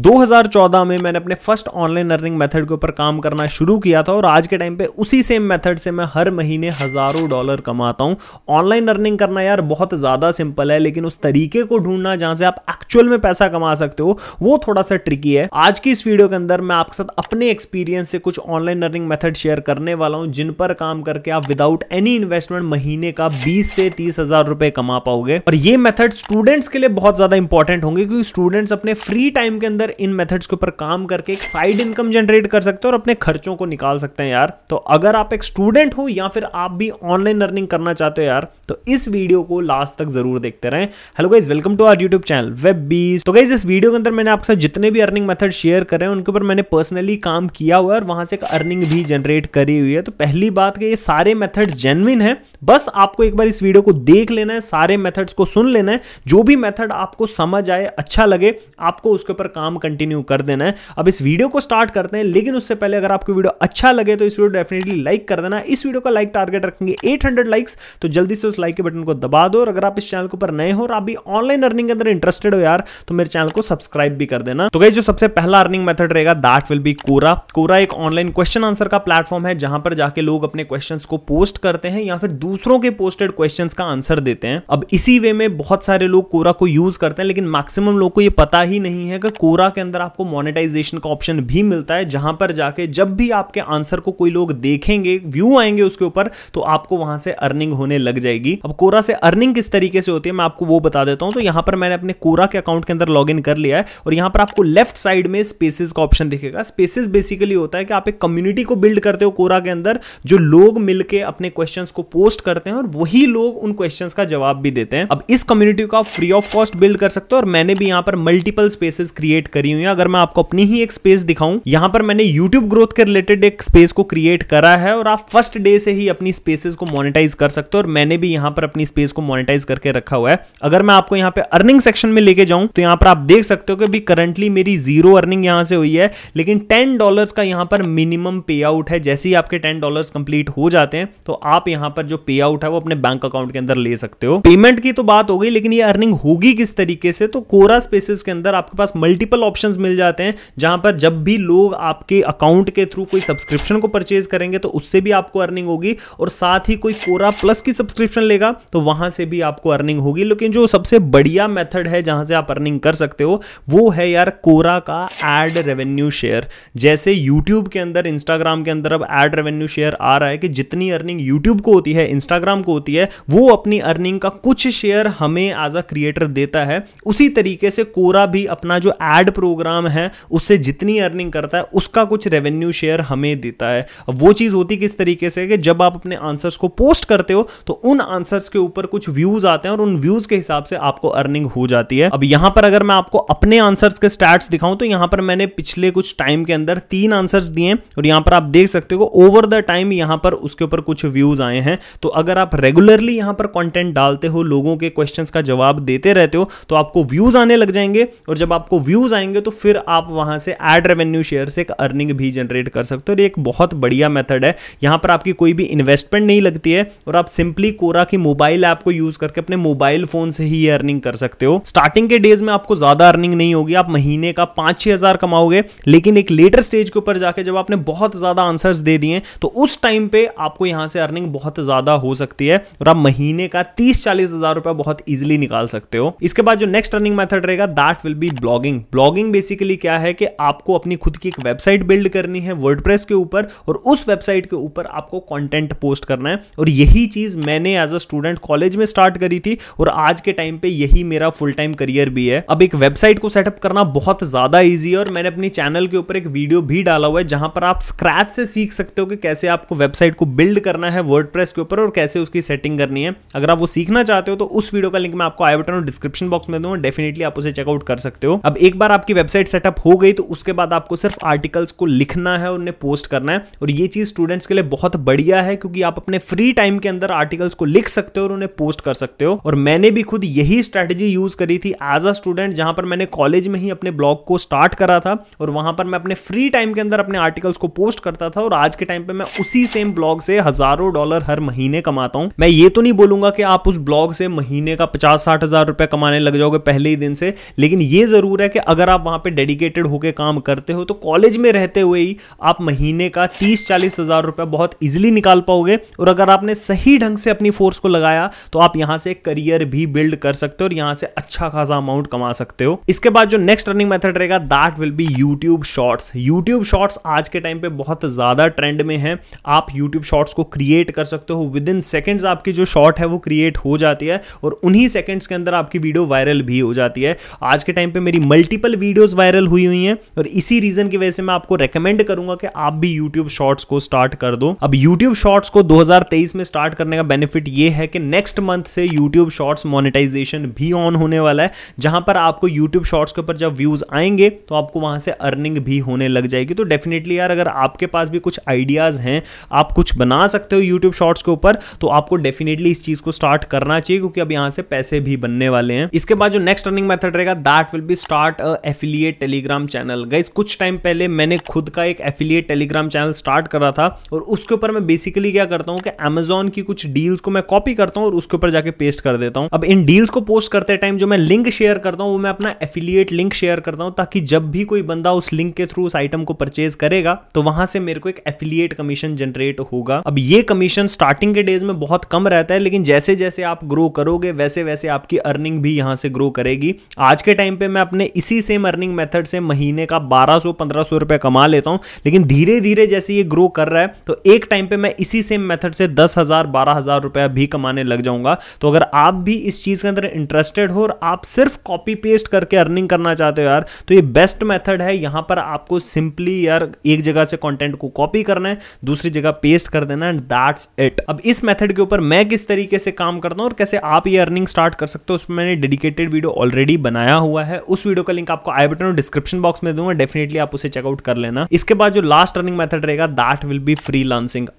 2014 में मैंने अपने फर्स्ट ऑनलाइन अर्निंग मेथड के ऊपर काम करना शुरू किया था और आज के टाइम पे उसी सेम मेथड से मैं हर महीने हज़ारों डॉलर कमाता हूँ ऑनलाइन अर्निंग करना यार बहुत ज़्यादा सिंपल है लेकिन उस तरीके को ढूंढना जहाँ से आप एक्चुअल में पैसा कमा सकते हो वो थोड़ा सा ट्रिकी है आज की इस वीडियो के अंदर मैं आपके साथ अपने एक्सपीरियंस से कुछ ऑनलाइन अर्निंग मेथड शेयर करने वाला हूँ जिन पर काम करके आप विदाउट एनी इन्वेस्टमेंट महीने का बीस से तीस हज़ार कमा पाओगे और ये मेथड स्टूडेंट्स के लिए बहुत ज़्यादा इंपॉर्टेंट होंगे क्योंकि स्टूडेंट्स अपने फ्री टाइम के अंदर अंदर इन मेथड्स के ऊपर काम करके एक साइड इनकम जनरेट कर सकते हो और अपने खर्चों को निकाल सकते हैं यार तो अगर आप एक स्टूडेंट हो या फिर आप भी ऑनलाइन अर्निंग करना चाहते हो यार तो इस वीडियो को लास्ट तक जरूर देखते रहें hello guys welcome to our YouTube channel web बीस तो गाइज इस वीडियो के अंदर मैंने आपके साथ जितने भी अर्निंग मेथड शेयर करें उनके ऊपर मैंने पर्सनली काम किया हुआ है और वहां से एक अर्निंग भी जनरेट करी हुई है तो पहली बात कि ये सारे मेथड्स जेनविन है बस आपको एक बार इस वीडियो को देख लेना है सारे मेथड्स को सुन लेना है जो भी मेथड आपको समझ आए अच्छा लगे आपको उसके ऊपर काम काम कंटिन्यू कर देना है अब इस वीडियो को स्टार्ट करते हैं लेकिन उससे पहले अगर आपको वीडियो अच्छा लगे तो इस वीडियो डेफिनेटली लाइक कर देना इस वीडियो का लाइक टारगेट रखेंगे 800 लाइक्स तो जल्दी से उस लाइक के बटन को दबा दो और अगर आप इस चैनल के ऊपर नए हो और आप भी ऑनलाइन अर्निंग के अंदर इंटरेस्टेड हो यार तो मेरे चैनल को सब्सक्राइब भी कर देना तो गई जो सबसे पहला अर्निंग मेथड रहेगा that will be Quora Quora एक ऑनलाइन क्वेश्चन आंसर का प्लेटफॉर्म है जहां पर जाके लोग अपने क्वेश्चन को पोस्ट करते हैं या फिर दूसरों के पोस्टेड क्वेश्चन का आंसर देते हैं अब इसी वे में बहुत सारे लोग कोरा को यूज करते हैं लेकिन मैक्सिमम लोग को यह पता ही नहीं है कि कोरा कोरा के अंदर आपको मोनेटाइजेशन का ऑप्शन भी मिलता है जहां पर जाके जब भी आपके आंसर को कोई लोग देखेंगे व्यू आएंगे उसके ऊपर तो आपको वहां से अर्निंग होने लग जाएगी अब कोरा से अर्निंग किस तरीके से होती है मैं आपको वो बता देता हूं तो यहां पर मैंने अपने कोरा के अकाउंट के अंदर लॉग कर लिया है और यहां पर आपको लेफ्ट साइड में स्पेसिस का ऑप्शन दिखेगा स्पेसिस बेसिकली होता है कि आप एक कम्युनिटी को बिल्ड करते हो कोरा के अंदर जो लोग मिलकर अपने क्वेश्चन को पोस्ट करते हैं और वही लोग उन क्वेश्चन का जवाब भी देते हैं अब इस कम्युनिटी को फ्री ऑफ कॉस्ट बिल्ड कर सकते हो और मैंने भी यहां पर मल्टीपल स्पेसिस क्रिएट करी हुई है अगर मैं आपको अपनी ही एक स्पेस दिखाऊं यहां पर मैंने यूट्यूब ग्रोथ के रिलेटेड एक स्पेस को क्रिएट करा है और आप फर्स्ट डे से ही अपनी स्पेसेस को मोनिटाइज कर सकते हो और मैंने भी यहां पर अपनी स्पेस को मोनिटाइज करके रखा हुआ है अगर मैं आपको यहाँ पे अर्निंग सेक्शन में लेके जाऊं तो यहाँ पर आप देख सकते हो कि करंटली मेरी जीरो अर्निंग यहाँ से हुई है लेकिन टेन डॉलर का यहाँ पर मिनिमम पे आउट है जैसे ही आपके टेन डॉलर कंप्लीट हो जाते हैं तो आप यहाँ पर जो पे आउट है वो अपने बैंक अकाउंट के अंदर ले सकते हो पेमेंट की तो बात हो गई लेकिन ये अर्निंग होगी किस तरीके से तो कोरा स्पेसिस के अंदर आपके पास मल्टीपल मल्टीपल ऑप्शंस मिल जाते हैं जहां पर जब भी लोग आपके अकाउंट के थ्रू कोई सब्सक्रिप्शन को परचेज करेंगे तो उससे भी आपको अर्निंग होगी और साथ ही कोई कोरा प्लस की सब्सक्रिप्शन लेगा तो वहां से भी आपको अर्निंग होगी लेकिन जो सबसे बढ़िया मेथड है जहां से आप अर्निंग कर सकते हो वो है यार कोरा का एड रेवेन्यू शेयर जैसे यूट्यूब के अंदर इंस्टाग्राम के अंदर अब एड रेवेन्यू शेयर आ रहा है कि जितनी अर्निंग यूट्यूब को होती है इंस्टाग्राम को होती है वो अपनी अर्निंग का कुछ शेयर हमें एज अ क्रिएटर देता है उसी तरीके से कोरा भी अपना जो एड प्रोग्राम है उससे जितनी अर्निंग करता है उसका कुछ रेवेन्यू शेयर हमें देता है वो चीज़ होती किस तरीके से कि जब आप अपने आंसर्स को पोस्ट करते हो तो उन आंसर्स के ऊपर कुछ व्यूज आते हैं और उन व्यूज के हिसाब से आपको अर्निंग हो जाती है अब यहां पर अगर मैं आपको अपने आंसर्स के स्टैट्स दिखाऊं तो यहां पर मैंने पिछले कुछ टाइम के अंदर तीन आंसर्स दिए और यहां पर आप देख सकते हो ओवर द टाइम यहां पर उसके ऊपर कुछ व्यूज आए हैं तो अगर आप रेगुलरली यहां पर कंटेंट डालते हो लोगों के क्वेश्चंस का जवाब देते रहते हो तो आपको व्यूज आने लग जाएंगे और जब आपको व्यूज आएंगे आएंगे तो फिर आप वहां से एड रेवेन्यू शेयर से एक अर्निंग भी जनरेट कर सकते हो और एक बहुत बढ़िया मेथड है यहां पर आपकी कोई भी इन्वेस्टमेंट नहीं लगती है और आप सिंपली कोरा की मोबाइल ऐप को यूज करके अपने मोबाइल फोन से ही अर्निंग कर सकते हो स्टार्टिंग के डेज में आपको ज्यादा अर्निंग नहीं होगी आप महीने का पांच छह कमाओगे लेकिन एक लेटर स्टेज के ऊपर जाके जब आपने बहुत ज्यादा आंसर दे दिए तो उस टाइम पे आपको यहां से अर्निंग बहुत ज्यादा हो सकती है और आप महीने का तीस चालीस हजार रुपया बहुत इजिली निकाल सकते हो इसके बाद जो नेक्स्ट अर्निंग मेथड रहेगा that will be blogging blog blogging basically क्या है कि आपको अपनी खुद की एक वेबसाइट बिल्ड करनी है वर्ड के ऊपर और उस वेबसाइट के ऊपर आपको कॉन्टेंट पोस्ट करना है और यही चीज़ मैंने एज अ स्टूडेंट कॉलेज में स्टार्ट करी थी और आज के टाइम पे यही मेरा फुल टाइम करियर भी है अब एक वेबसाइट को सेटअप करना बहुत ज़्यादा ईजी है और मैंने अपने चैनल के ऊपर एक वीडियो भी डाला हुआ है जहां पर आप स्क्रैच से सीख सकते हो कि कैसे आपको वेबसाइट को बिल्ड करना है वर्ड के ऊपर और कैसे उसकी सेटिंग करनी है अगर आप वो सीखना चाहते हो तो उस वीडियो का लिंक मैं आपको आई बटन और डिस्क्रिप्शन बॉक्स में दूंगा डेफिनेटली आप उसे चेकआउट कर सकते हो अब एक बार बार आपकी वेबसाइट सेटअप हो गई तो उसके बाद आपको सिर्फ आर्टिकल्स को लिखना है और उन्हें पोस्ट करना है और ये चीज़ स्टूडेंट्स के लिए बहुत बढ़िया है क्योंकि आप अपने फ्री टाइम के अंदर आर्टिकल्स को लिख सकते हो और उन्हें पोस्ट कर सकते हो और मैंने भी खुद यही स्ट्रेटेजी यूज करी थी एज अ स्टूडेंट जहां पर मैंने कॉलेज में ही अपने ब्लॉग को स्टार्ट करा था और वहां पर मैं अपने फ्री टाइम के अंदर अपने आर्टिकल्स को पोस्ट करता था और आज के टाइम पे मैं उसी सेम ब्लॉग से हजारों डॉलर हर महीने कमाता हूं मैं ये तो नहीं बोलूंगा कि आप उस ब्लॉग से महीने का पचास साठ हजार रुपए कमाने लग जाओगे पहले ही दिन से लेकिन ये जरूर है कि अगर अगर आप वहाँ पे डेडिकेटेड होकर काम करते हो तो कॉलेज में रहते हुए ही आप महीने का तीस चालीस हज़ार रुपया बहुत ईजिली निकाल पाओगे और अगर आपने सही ढंग से अपनी फोर्स को लगाया तो आप यहाँ से करियर भी बिल्ड कर सकते हो और यहाँ से अच्छा खासा अमाउंट कमा सकते हो इसके बाद जो नेक्स्ट रनिंग मेथड रहेगा that will be YouTube shorts YouTube shorts आज के टाइम पर बहुत ज़्यादा ट्रेंड में है आप यूट्यूब शॉर्ट्स को क्रिएट कर सकते हो विद इन सेकेंड्स आपकी जो शॉर्ट है वो क्रिएट हो जाती है और उन्हीं सेकेंड्स के अंदर आपकी वीडियो वायरल भी हो जाती है आज के टाइम पे मेरी मल्टीपल मल्टीपल वीडियोज वायरल हुई हुई हैं और इसी रीजन की वजह से मैं आपको रेकमेंड करूंगा कि आप भी यूट्यूब शॉर्ट्स को स्टार्ट कर दो अब यूट्यूब शॉर्ट्स को 2023 में स्टार्ट करने का बेनिफिट ये है कि नेक्स्ट मंथ से यूट्यूब शॉर्ट्स मोनिटाइजेशन भी ऑन होने वाला है जहां पर आपको यूट्यूब शॉर्ट्स के ऊपर जब व्यूज आएंगे तो आपको वहां से अर्निंग भी होने लग जाएगी तो डेफिनेटली यार अगर आपके पास भी कुछ आइडियाज हैं आप कुछ बना सकते हो यूट्यूब शॉर्ट्स के ऊपर तो आपको डेफिनेटली इस चीज को स्टार्ट करना चाहिए क्योंकि अब यहां से पैसे भी बनने वाले हैं इसके बाद जो नेक्स्ट अर्निंग मेथड रहेगा that will be start affiliate Telegram channel guys कुछ टाइम पहले मैंने खुद का एक एफिलिएट टेलीग्राम चैनल स्टार्ट करा था और उसके ऊपर मैं बेसिकली क्या करता हूँ कि अमेजोन की कुछ डील्स को मैं कॉपी करता हूँ और उसके ऊपर जाके पेस्ट कर देता हूँ अब इन डील्स को पोस्ट करते टाइम जो मैं लिंक शेयर करता हूँ वो मैं अपना एफिलिएट लिंक शेयर करता हूँ ताकि जब भी कोई बंदा उस लिंक के थ्रू उस आइटम को परचेज करेगा तो वहां से मेरे को एक एफिलिएट कमीशन जनरेट होगा अब ये कमीशन स्टार्टिंग के डेज में बहुत कम रहता है लेकिन जैसे जैसे आप ग्रो करोगे वैसे वैसे आपकी अर्निंग भी यहां से ग्रो करेगी आज के टाइम पे मैं अपने इसी से सेम अर्निंग मेथड से महीने का 1200-1500 रुपए कमा लेता हूं लेकिन धीरे धीरे जैसे ये ग्रो कर रहा है तो एक टाइम पे मैं इसी सेम मेथड से दस हजार बारह हजार रुपया भी कमाने लग जाऊंगा तो अगर आप भी इस चीज के अंदर इंटरेस्टेड हो और आप सिर्फ कॉपी पेस्ट करके अर्निंग करना चाहते हो यार तो ये बेस्ट मेथड है यहां पर आपको सिंपली यार एक जगह से कॉन्टेंट को कॉपी करना है दूसरी जगह पेस्ट कर देना एंड दैट्स इट अब इस मेथड के ऊपर मैं किस तरीके से काम करता हूँ और कैसे आप ये अर्निंग स्टार्ट कर सकते हो उसमें मैंने डेडिकेटेड वीडियो ऑलरेडी बनाया हुआ है उस वीडियो का लिंक आप आपको आई बटन डिस्क्रिप्शन बॉक्स में दूंगा डेफिनेटली आप उसे चेकआउट कर लेना इसके बाद जो लास्ट रनिंग मेथड रहेगा दैट विल बी फ्री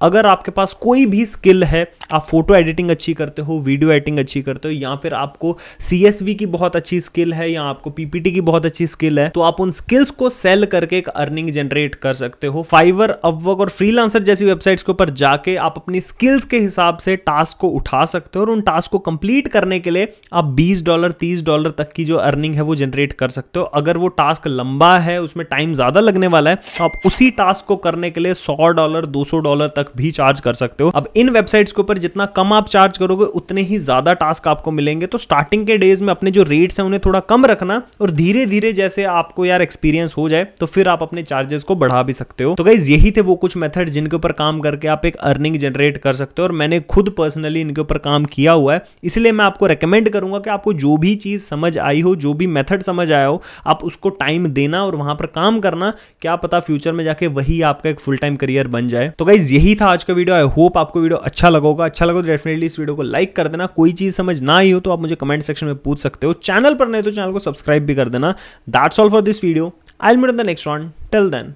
अगर आपके पास कोई भी स्किल है आप फोटो एडिटिंग अच्छी करते हो वीडियो एडिटिंग अच्छी करते हो या फिर आपको सी की बहुत अच्छी स्किल है या आपको पीपीटी की बहुत अच्छी स्किल है तो आप उन स्किल्स को सेल करके एक अर्निंग जनरेट कर सकते हो फाइवर अपवर्क और फ्रीलांसर जैसी वेबसाइट्स के ऊपर जाके आप अपनी स्किल्स के हिसाब से टास्क को उठा सकते हो और उन टास्क को कंप्लीट करने के लिए आप 20 डॉलर 30 डॉलर तक की जो अर्निंग है वो जनरेट कर सकते हो अगर वो टास्क लंबा है उसमें टाइम ज़्यादा लगने वाला है तो आप उसी टास्क को करने के लिए सौ डॉलर दो डॉलर तक भी चार्ज कर सकते हो अब इन वेबसाइट्स के ऊपर जितना कम आप चार्ज करोगे उतने ही ज़्यादा टास्क आपको मिलेंगे तो स्टार्टिंग के डेज में अपने जो रेट्स हैं उन्हें थोड़ा कम रखना और धीरे धीरे जैसे आपको यार एक्सपीरियंस हो जाए तो फिर आप अपने चार्जेस को बढ़ा भी सकते हो तो गाइज यही थे वो कुछ मेथड जिनके ऊपर काम करके आप एक अर्निंग जनरेट कर सकते हो और मैंने खुद पर्सनली इनके ऊपर काम किया हुआ है इसलिए मैं आपको रिकमेंड करूंगा कि आपको जो भी चीज़ समझ आई हो जो भी मेथड समझ आया हो आप उसको टाइम देना और वहां पर काम करना क्या पता फ्यूचर में जाके वही आपका एक फुल टाइम करियर बन जाए तो गाइज यही था आज का वीडियो आई होप आपको वीडियो अच्छा लगोगा अच्छा लगो तो डेफिनेटली इस वीडियो को लाइक कर देना कोई चीज समझ ना ही हो तो आप मुझे कमेंट सेक्शन में पूछ सकते हो चैनल पर नहीं तो चैनल को सब्सक्राइब भी कर देना that's all for this video I meet the next one till then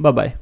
bye bye